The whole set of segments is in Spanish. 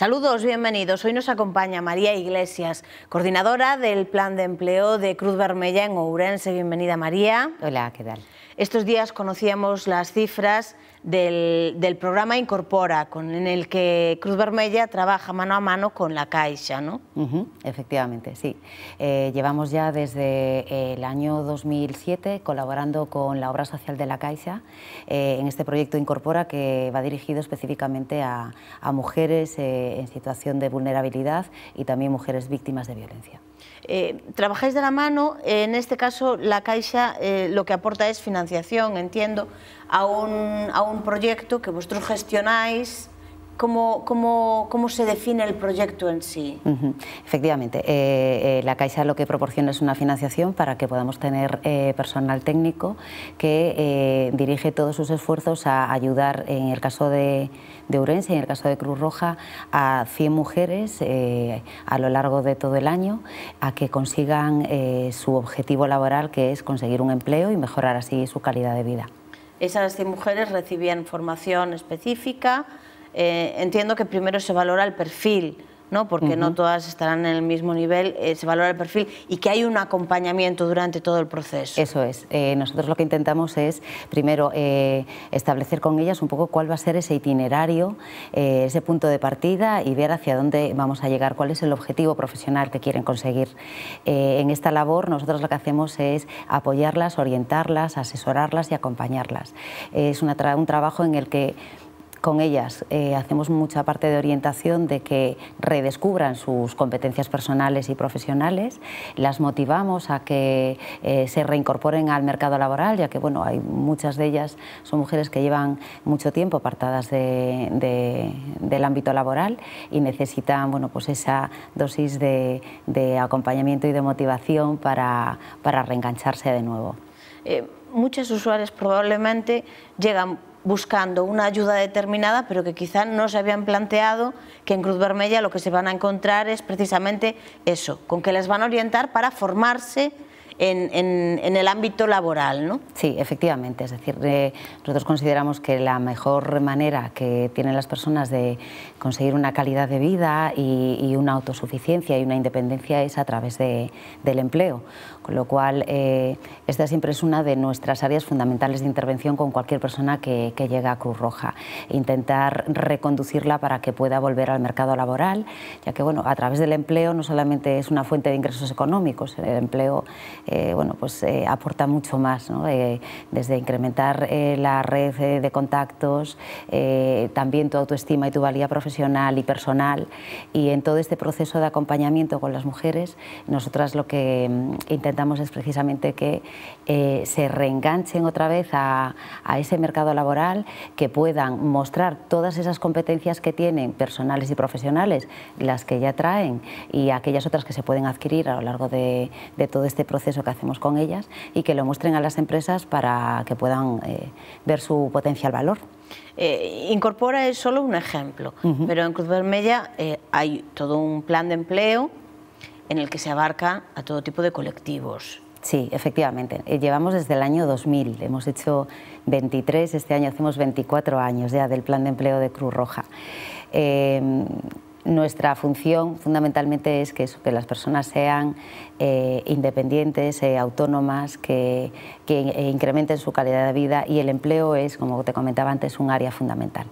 Saludos, bienvenidos. Hoy nos acompaña María Iglesias, coordinadora del Plan de Empleo de Cruz Vermella en Ourense. Bienvenida, María. Hola, ¿qué tal? Estos días conocíamos las cifras del, programa Incorpora, con, en el que Cruz Vermella trabaja mano a mano con la Caixa, ¿no? efectivamente, sí. Eh, llevamos ya desde eh, el año 2007 colaborando con la obra social de la Caixa eh, en este proyecto Incorpora que va dirigido específicamente a, mujeres en situación de vulnerabilidad y también mujeres víctimas de violencia. Eh, trabajáis de la mano, en este caso la Caixa eh, lo que aporta es financiación, entiendo, a un, a un proyecto que vosotros gestionáis ¿Cómo, se define el proyecto en sí? Efectivamente, eh, eh, la Caixa lo que proporciona es una financiación para que podamos tener eh, personal técnico que dirige todos sus esfuerzos a ayudar, en el caso de, de y en el caso de Cruz Roja, a 100 mujeres a lo largo de todo el año a que consigan su objetivo laboral, que es conseguir un empleo y mejorar así su calidad de vida. Esas 100 mujeres recibían formación específica, eh, entiendo que primero se valora el perfil, ¿no? porque no todas estarán en el mismo nivel, eh, se valora el perfil y que hay un acompañamiento durante todo el proceso. Eso es. Eh, nosotros lo que intentamos es, primero, establecer con ellas un poco cuál va a ser ese itinerario, ese punto de partida y ver hacia dónde vamos a llegar, cuál es el objetivo profesional que quieren conseguir. en esta labor nosotros lo que hacemos es apoyarlas, orientarlas, asesorarlas y acompañarlas. Es un trabajo en el que con ellas eh, hacemos mucha parte de orientación de que redescubran sus competencias personales y profesionales, las motivamos a que eh, se reincorporen al mercado laboral, ya que bueno, hay muchas de ellas son mujeres que llevan mucho tiempo apartadas del ámbito laboral y necesitan pues esa dosis de, acompañamiento y de motivación para, para reengancharse de nuevo. Eh, muchos usuarios probablemente llegan buscando una ayuda determinada, pero que quizá no se habían planteado que en Cruz Vermella lo que se van a encontrar es precisamente eso, con que les van a orientar para formarse en, el ámbito laboral, ¿no? Sí, efectivamente. Es decir, eh, nosotros consideramos que la mejor manera que tienen las personas de conseguir una calidad de vida y, una autosuficiencia y una independencia es a través del empleo. Con lo cual, eh, esta siempre es una de nuestras áreas fundamentales de intervención con cualquier persona que, que llega a Cruz Roja. Intentar reconducirla para que pueda volver al mercado laboral, ya que bueno, a través del empleo no solamente es una fuente de ingresos económicos, el empleo eh, bueno, pues, eh, aporta mucho más, desde incrementar eh, la red de contactos, también tu autoestima y tu valía profesional y personal. Y en todo este proceso de acompañamiento con las mujeres, nosotras lo que mm, intentamos es precisamente que se reenganchen otra vez a, ese mercado laboral, que puedan mostrar todas esas competencias que tienen personales y profesionales, las que ya traen y aquellas otras que se pueden adquirir a lo largo de todo este proceso eso que hacemos con ellas y que lo muestren a las empresas para que puedan eh, ver su potencial valor. Eh, incorpora es solo un ejemplo, pero en Cruz Vermella eh, hay todo un plan de empleo en el que se abarca a todo tipo de colectivos. Sí, efectivamente. Llevamos desde el año 2000, hemos hecho 23, este año hacemos 24 años ya del plan de empleo de Cruz Roja nuestra función fundamentalmente es que, las personas sean eh, independientes, eh, autónomas, que, incrementen su calidad de vida y el empleo es, como te comentaba antes, un área fundamental.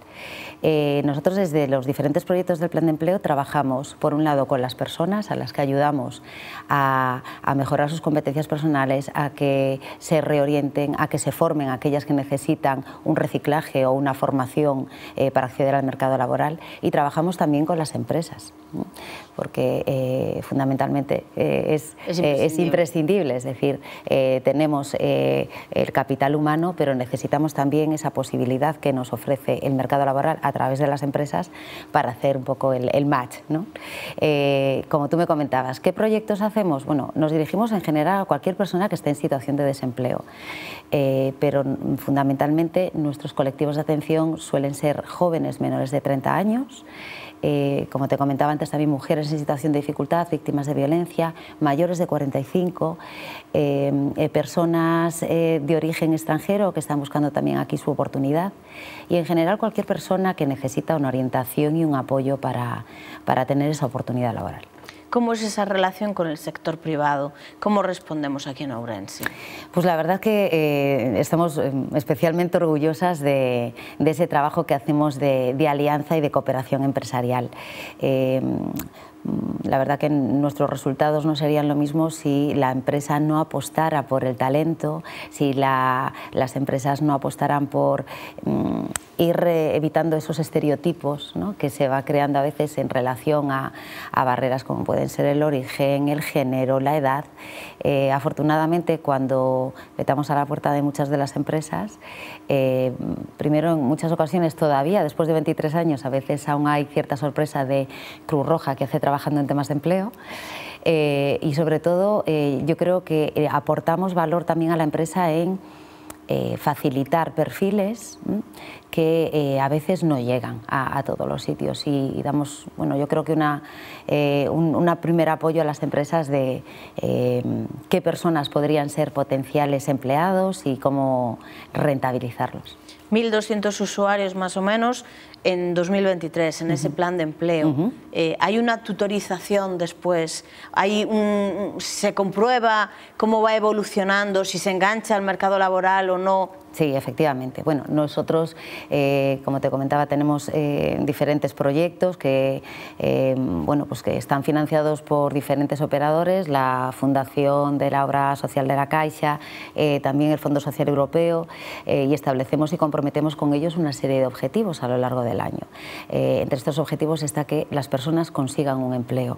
Eh, nosotros desde los diferentes proyectos del plan de empleo trabajamos, por un lado, con las personas a las que ayudamos a, a mejorar sus competencias personales, a que se reorienten, a que se formen aquellas que necesitan un reciclaje o una formación para acceder al mercado laboral y trabajamos también con las empresas, porque eh, fundamentalmente eh, es, eh, imprescindible. es, decir, tenemos el capital humano, pero necesitamos también esa posibilidad que nos ofrece el mercado laboral a través de las empresas para hacer un poco el, match. ¿no? como tú me comentabas, ¿qué proyectos hacemos? Bueno, nos dirigimos en general a cualquier persona que esté en situación de desempleo, pero fundamentalmente nuestros colectivos de atención suelen ser jóvenes menores de 30 años eh, como te comentaba antes, también mujeres en situación de dificultad, víctimas de violencia, mayores de 45, eh, eh, personas de origen extranjero que están buscando también aquí su oportunidad y en general cualquier persona que necesita una orientación y un apoyo para, para tener esa oportunidad laboral. ¿Cómo es esa relación con el sector privado? ¿Cómo respondemos aquí en Ourense? Pues la verdad que eh, estamos eh, especialmente orgullosas de, ese trabajo que hacemos de, alianza y de cooperación empresarial. Eh, la verdad que nuestros resultados no serían lo mismo si la empresa no apostara por el talento, si las empresas no apostaran por mm, ir evitando esos estereotipos que se va creando a veces en relación a, barreras como pueden ser el origen, el género, la edad. Eh, afortunadamente, cuando metamos a la puerta de muchas de las empresas, eh, primero en muchas ocasiones todavía, después de 23 años, a veces aún hay cierta sorpresa de Cruz Roja que hace trabajando en temas de empleo. Eh, y sobre todo, eh, yo creo que eh, aportamos valor también a la empresa en facilitar perfiles que a veces no llegan a, todos los sitios y, damos, bueno, yo creo que un primer apoyo a las empresas de qué personas podrían ser potenciales empleados y cómo rentabilizarlos. 1.200 usuarios más o menos en 2023, en ese plan de empleo. Eh, hay una tutorización después, hay un, se comprueba cómo va evolucionando, si se engancha al mercado laboral o no Sí, efectivamente. Bueno, nosotros, eh, como te comentaba, tenemos eh, diferentes proyectos que, eh, bueno, pues que están financiados por diferentes operadores, la Fundación de la Obra Social de la Caixa, también el Fondo Social Europeo, y establecemos y comprometemos con ellos una serie de objetivos a lo largo del año. entre estos objetivos está que las personas consigan un empleo.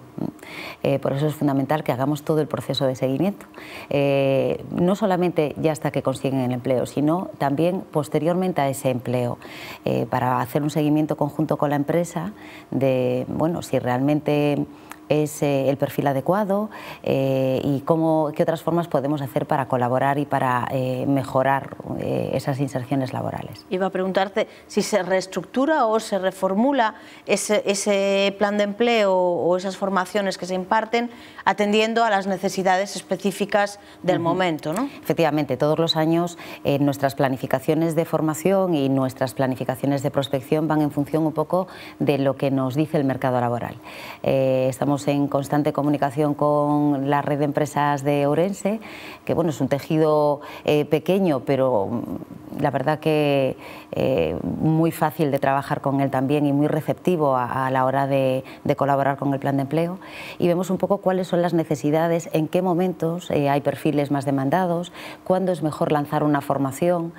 Eh, por eso es fundamental que hagamos todo el proceso de seguimiento. Eh, no solamente ya hasta que consiguen el empleo, sino también posteriormente a ese empleo, eh, para hacer un seguimiento conjunto con la empresa de bueno, si realmente es eh, el perfil adecuado eh, y cómo, qué otras formas podemos hacer para colaborar y para eh, mejorar esas inserciones laborales. Iba a preguntarte si se reestructura o se reformula ese, plan de empleo o esas formaciones que se imparten atendiendo a las necesidades específicas del momento. Efectivamente, todos los años nuestras planificaciones de formación y nuestras planificaciones de prospección van en función un poco de lo que nos dice el mercado laboral. estamos en constante comunicación con la red de empresas de Orense, que bueno, es un tejido eh, pequeño, pero mm, la verdad que eh, muy fácil de trabajar con él también y muy receptivo a, la hora de, colaborar con el plan de empleo. Y vemos un poco cuáles son las necesidades, en qué momentos eh, hay perfiles más demandados, cuándo es mejor lanzar una formación.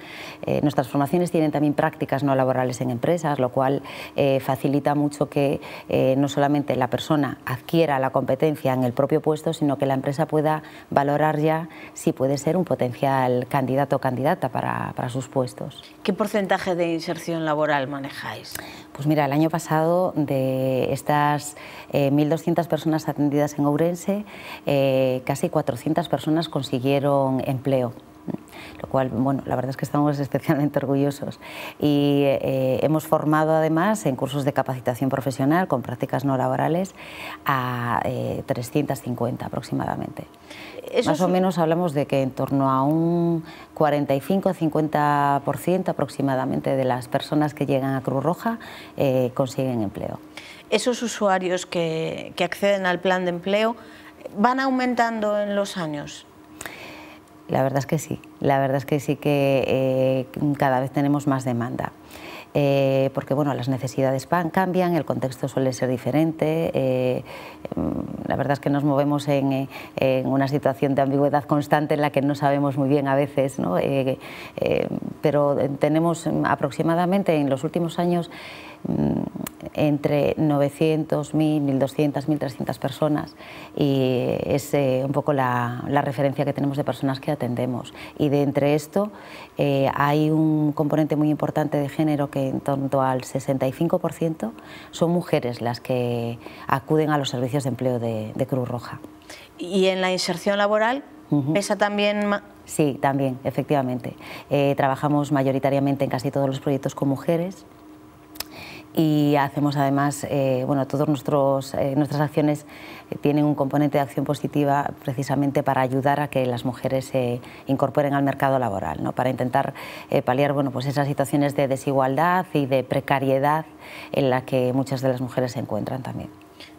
nuestras formaciones tienen también prácticas no laborales en empresas, lo cual facilita mucho que no solamente la persona quiera la competencia en el propio puesto, sino que la empresa pueda valorar ya si puede ser un potencial candidato o candidata para, sus puestos. ¿Qué porcentaje de inserción laboral manejáis? Pues mira, el año pasado de estas 1.200 eh, personas atendidas en Ourense, eh, casi 400 personas consiguieron empleo lo cual, bueno, la verdad es que estamos especialmente orgullosos. Y eh, hemos formado además en cursos de capacitación profesional con prácticas no laborales a 350 eh, aproximadamente. más o menos hablamos de que en torno a un 45-50% aproximadamente de las personas que llegan a Cruz Roja eh, consiguen empleo. Esos usuarios que, que acceden al plan de empleo van aumentando en los años. La verdad es que sí, la verdad es que sí que eh, cada vez tenemos más demanda. Eh, porque bueno, las necesidades cambian, el contexto suele ser diferente, eh, mm, la verdad es que nos movemos en, una situación de ambigüedad constante en la que no sabemos muy bien a veces, pero tenemos aproximadamente en los últimos años mm, entre 900, 1.000, 1.200, 1.300 personas y es eh, un poco la, referencia que tenemos de personas que atendemos. Y de entre esto eh, hay un componente muy importante de género que en torno al 65% son mujeres las que acuden a los servicios de empleo de, Cruz Roja. ¿Y en la inserción laboral pesa también Sí, también, efectivamente. Eh, trabajamos mayoritariamente en casi todos los proyectos con mujeres y hacemos además, eh, bueno, todas eh, nuestras acciones eh, tienen un componente de acción positiva precisamente para ayudar a que las mujeres se incorporen al mercado laboral, ¿no? para intentar paliar bueno, pues esas situaciones de desigualdad y de precariedad en la que muchas de las mujeres se encuentran también.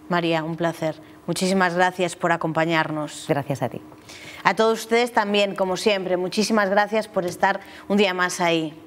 María, un placer. Muchísimas gracias por acompañarnos. Gracias a ti. A todos ustedes también, como siempre, muchísimas gracias por estar un día más ahí.